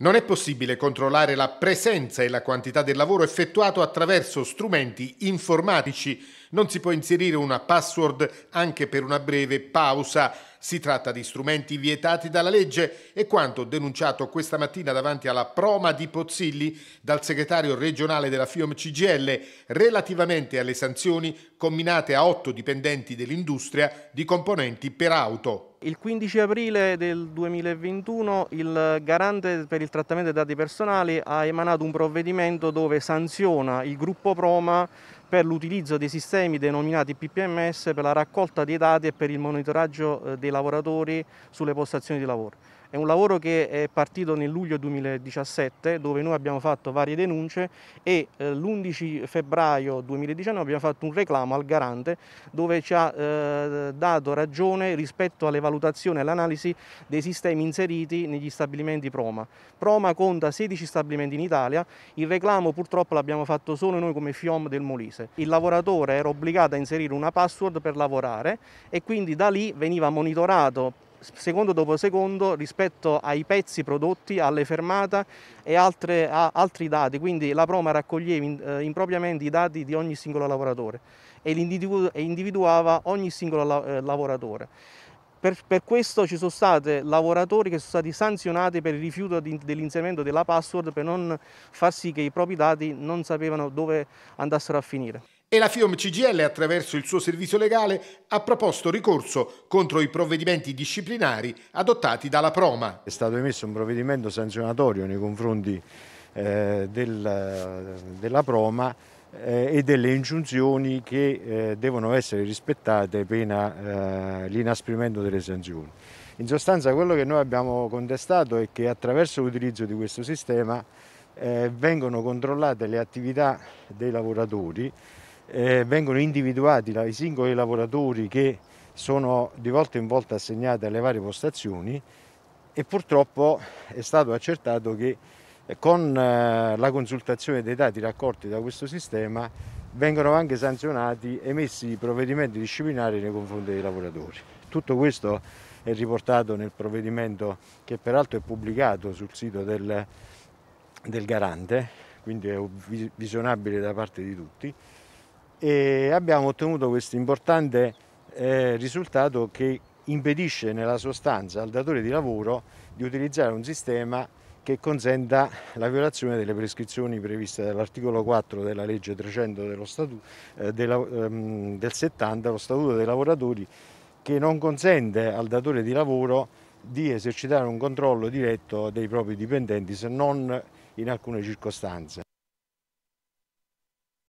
Non è possibile controllare la presenza e la quantità del lavoro effettuato attraverso strumenti informatici. Non si può inserire una password anche per una breve pausa. Si tratta di strumenti vietati dalla legge e quanto denunciato questa mattina davanti alla Proma di Pozzilli dal segretario regionale della FIOM CGL relativamente alle sanzioni combinate a otto dipendenti dell'industria di componenti per auto. Il 15 aprile del 2021 il garante per il trattamento dei dati personali ha emanato un provvedimento dove sanziona il gruppo Proma per l'utilizzo dei sistemi denominati PPMS per la raccolta dei dati e per il monitoraggio eh, dei lavoratori sulle postazioni di lavoro. È un lavoro che è partito nel luglio 2017 dove noi abbiamo fatto varie denunce e eh, l'11 febbraio 2019 abbiamo fatto un reclamo al garante dove ci ha eh, dato ragione rispetto alle valutazioni e all'analisi dei sistemi inseriti negli stabilimenti Proma. Proma conta 16 stabilimenti in Italia, il reclamo purtroppo l'abbiamo fatto solo noi come FIOM del Molise mese. Il lavoratore era obbligato a inserire una password per lavorare e quindi da lì veniva monitorato secondo dopo secondo rispetto ai pezzi prodotti, alle fermate e altre, a, altri dati, quindi la Proma raccoglieva in, eh, impropriamente i dati di ogni singolo lavoratore e, e individuava ogni singolo la, eh, lavoratore. Per, per, questo ci sono stati lavoratori che sono stati sanzionati per il rifiuto dell'inserimento della password per non far sì che i propri dati non sapevano dove andassero a finire. E la FIOM CGL, attraverso il suo servizio legale, ha proposto ricorso contro i provvedimenti disciplinari adottati dalla Proma. È stato emesso un provvedimento sanzionatorio nei confronti eh, del, della Proma eh, e delle ingiunzioni che eh, devono essere rispettate pena eh, l'inasprimento delle sanzioni. In sostanza quello che noi abbiamo contestato è che attraverso l'utilizzo di questo sistema vengono controllate le attività dei lavoratori, vengono individuati i singoli lavoratori che sono di volta in volta assegnati alle varie postazioni e purtroppo è stato accertato che con eh, la consultazione dei dati raccolti da questo sistema vengono anche sanzionati emessi provvedimenti disciplinari nei confronti dei lavoratori. Tutto questo è riportato nel provvedimento che peraltro è pubblicato sul sito del, del garante, quindi è visionabile da parte di tutti e abbiamo ottenuto questo importante eh, risultato che impedisce nella sostanza al datore di lavoro di utilizzare un sistema che consenta la violazione delle prescrizioni previste dall'articolo 4 della legge 300 dello statuto, eh, della, ehm, del 70, lo Statuto dei lavoratori, che non consente al datore di lavoro di esercitare un controllo diretto dei propri dipendenti se non in alcune circostanze.